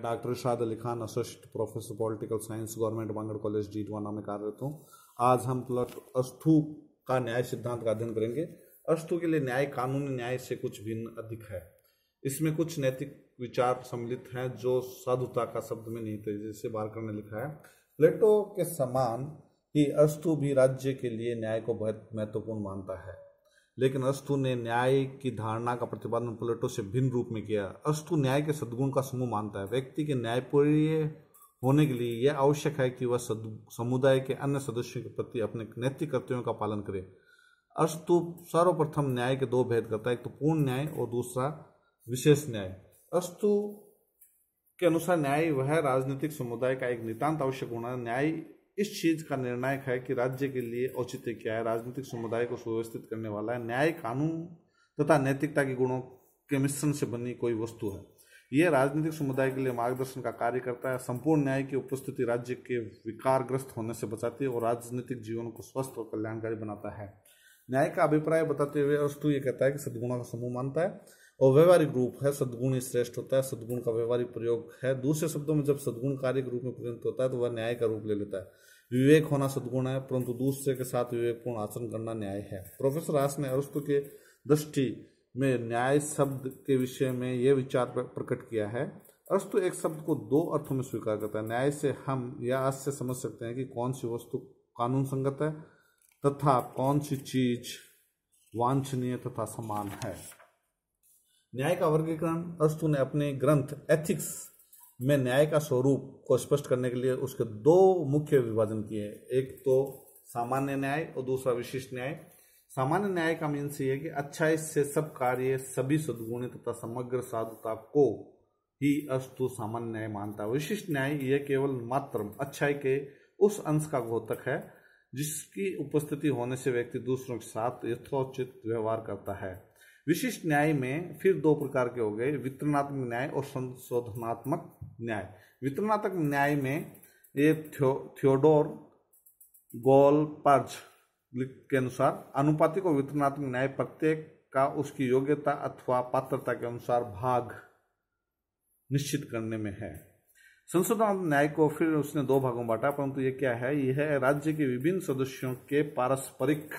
मैं doctor Shad Ali Khan assist professor political science government Bangar college Didwana में कार्यरत हूँ आज हम अस्थु का न्याय सिद्धांत का अध्ययन करेंगे अस्थु के लिए न्याय कानून न्याय से कुछ भिन्न अधिक है इसमें कुछ नैतिक विचार सम्मिलित हैं जो साधुता का शब्द में नहीं थे जैसे बारकर ने लिखा है प्लेटो के समान ही अस्तु भी राज्य के लिए न्याय को बहुत महत्वपूर्ण मानता है लेकिन अस्तु ने न्याय की धारणा का प्रतिपादन प्लेटो से भिन्न रूप में किया अस्तु न्याय के सद्गुण का समूह मानता है व्यक्ति के न्यायपूर्य होने के लिए यह आवश्यक है कि वह समुदाय के अन्य सदस्यों के प्रति अपने नैतिक कर्तव्यों का पालन करे अस्तु सर्वप्रथम न्याय के दो भेद करता है एक तो पूर्ण न्याय और दूसरा विशेष न्याय अस्तु के अनुसार न्याय वह राजनीतिक समुदाय का एक नितांत आवश्यक होना न्याय इस चीज का निर्णायक है कि राज्य के लिए औचित्य क्या है राजनीतिक समुदाय को सुव्यवस्थित करने वाला है न्याय कानून तथा नैतिकता के गुणों के मिश्रण से बनी कोई वस्तु है यह राजनीतिक समुदाय के लिए मार्गदर्शन का कार्य करता है संपूर्ण न्याय की उपस्थिति राज्य के विकारग्रस्त होने से बचाती है और राजनीतिक जीवन को स्वस्थ और कल्याणकारी बनाता है न्याय का अभिप्राय बताते हुए वस्तु ये कहता है कि सद्गुणों का समूह मानता है और व्यवहारिक रूप है सद्गुण ही श्रेष्ठ होता है सद्गुण का व्यवहारिक प्रयोग है दूसरे शब्दों में जब सद्गुण कार्य के रूप में परिणत होता है तो वह न्याय का रूप ले लेता है विवेक होना सदगुण है परंतु दूसरे के साथ विवेकपूर्ण आचरण करना न्याय है प्रोफेसर आस ने अरुस्तु के दृष्टि में न्याय शब्द के विषय में यह विचार प्रकट किया है अरस्तु एक शब्द को दो अर्थों में स्वीकार करता है न्याय से हम या अर्थ से समझ सकते हैं कि कौन सी वस्तु कानून संगत है तथा कौन सी चीज वांछनीय तथा समान है न्याय का वर्गीकरण अरस्तु ने अपने ग्रंथ एथिक्स में न्याय का स्वरूप को स्पष्ट करने के लिए उसके दो मुख्य विभाजन किए एक तो सामान्य न्याय और दूसरा विशिष्ट न्याय सामान्य न्याय का मीन्स ये है कि अच्छाई से सब कार्य सभी सद्गुण तथा समग्र साधुता को ही अस्तु सामान्य न्याय मानता है विशिष्ट न्याय यह केवल मात्र अच्छाई के उस अंश का घोतक है जिसकी उपस्थिति होने से व्यक्ति दूसरों के साथ यथोचित व्यवहार करता है विशिष्ट न्याय में फिर दो प्रकार के हो गए वितरणात्मक न्याय और संशोधनात्मक न्याय वितरणात्मक न्याय में ये थ्यो, थ्योडोर गोल के अनुसार अनुपातिक और वितरणात्मक न्याय प्रत्येक का उसकी योग्यता अथवा पात्रता के अनुसार भाग निश्चित करने में है संशोधन न्याय को फिर उसने दो भागों में बांटा परंतु यह क्या है यह राज्य के विभिन्न सदस्यों के पारस्परिक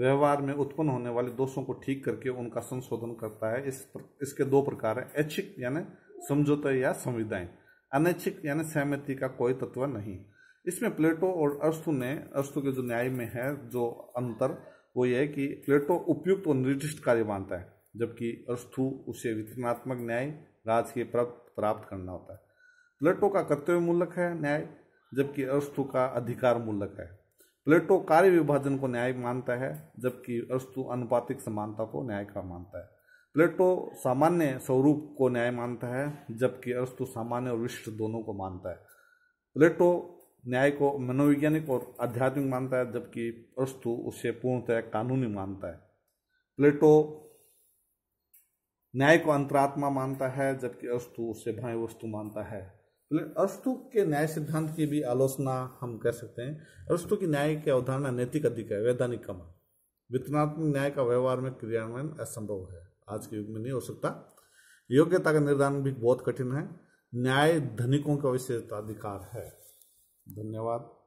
व्यवहार में उत्पन्न होने वाले दोषों को ठीक करके उनका संशोधन करता है इस पर, इसके दो प्रकार हैं ऐच्छिक यानी समझौते या संविधाएं अनैच्छिक यानी सहमति का कोई तत्व नहीं इसमें प्लेटो और अरस्तु ने अस्तु के जो न्याय में है जो अंतर वो ये कि प्लेटो उपयुक्त और निर्दिष्ट कार्य मानता है जबकि अरस्तु उसे वितरणात्मक न्याय राजकीय प्राप्त करना होता है प्लेटो का कर्तव्य मूलक है न्याय जबकि अरस्तु का अधिकार मूलक है प्लेटो कार्य विभाजन को न्याय मानता है जबकि अरस्तु अनुपातिक समानता को न्याय का मानता है प्लेटो सामान्य स्वरूप को न्याय मानता है जबकि अरस्तु सामान्य और विशिष्ट दोनों को मानता है प्लेटो न्याय को मनोवैज्ञानिक और आध्यात्मिक मानता है जबकि अरस्तु उसे पूर्णतः कानूनी मानता है प्लेटो न्याय को अंतरात्मा मानता है जबकि अस्तु उसे भाई वस्तु मानता है अरस्तु के न्याय सिद्धांत की भी आलोचना हम कह सकते हैं अरस्तु की न्याय की अवधारणा नैतिक अधिक है वैधानिक कम है वितरणात्मक न्याय का व्यवहार में क्रियान्वयन असंभव है आज के युग में नहीं हो सकता योग्यता का निर्धारण भी बहुत कठिन है न्याय धनिकों का अधिकार है धन्यवाद